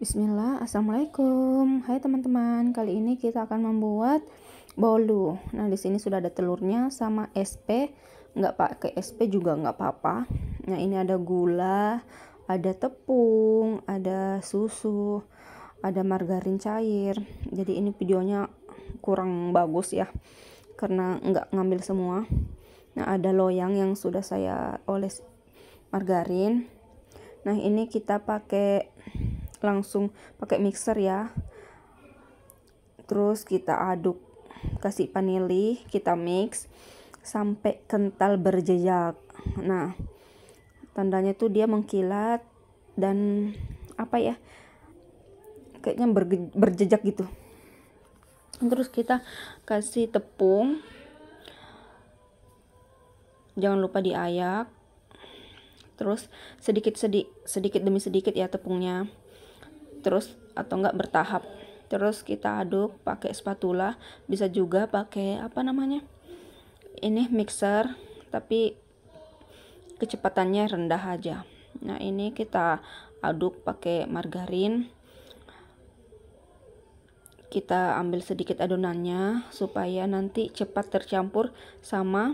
Bismillah, Assalamualaikum. Hai teman-teman, kali ini kita akan membuat bolu. Nah, di sini sudah ada telurnya sama SP. Nggak pakai SP juga nggak apa-apa. Nah, ini ada gula, ada tepung, ada susu, ada margarin cair. Jadi ini videonya kurang bagus ya, karena nggak ngambil semua. Nah, ada loyang yang sudah saya oles margarin. Nah, ini kita pakai langsung pakai mixer ya terus kita aduk kasih vanili kita mix sampai kental berjejak nah tandanya tuh dia mengkilat dan apa ya kayaknya berjejak gitu terus kita kasih tepung jangan lupa diayak terus sedikit sedikit sedikit demi sedikit ya tepungnya terus atau enggak bertahap terus kita aduk pakai spatula bisa juga pakai apa namanya ini mixer tapi kecepatannya rendah aja nah ini kita aduk pakai margarin kita ambil sedikit adonannya supaya nanti cepat tercampur sama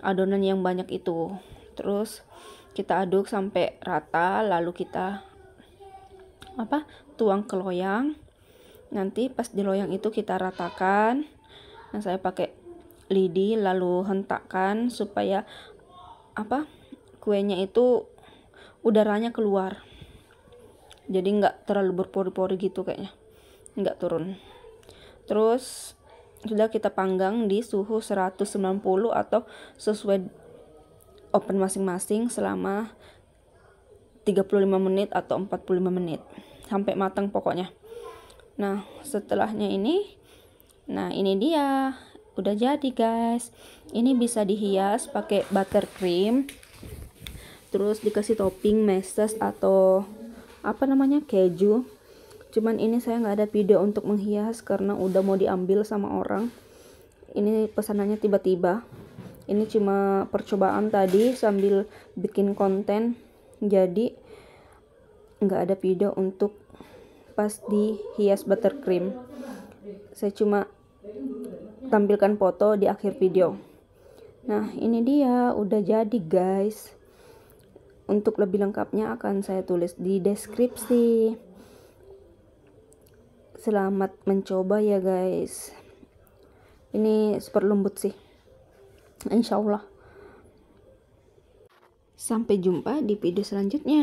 adonan yang banyak itu terus kita aduk sampai rata lalu kita apa tuang ke loyang nanti pas di loyang itu kita ratakan nah saya pakai lidi lalu hentakkan supaya apa kuenya itu udaranya keluar jadi nggak terlalu berpori-pori gitu kayaknya nggak turun terus sudah kita panggang di suhu 190 atau sesuai open masing-masing selama 35 menit atau 45 menit sampai matang pokoknya nah setelahnya ini nah ini dia udah jadi guys ini bisa dihias pakai buttercream terus dikasih topping meses atau apa namanya keju cuman ini saya nggak ada video untuk menghias karena udah mau diambil sama orang ini pesanannya tiba-tiba ini cuma percobaan tadi sambil bikin konten jadi nggak ada video untuk pas dihias buttercream saya cuma tampilkan foto di akhir video nah ini dia udah jadi guys untuk lebih lengkapnya akan saya tulis di deskripsi selamat mencoba ya guys ini super lembut sih insyaallah sampai jumpa di video selanjutnya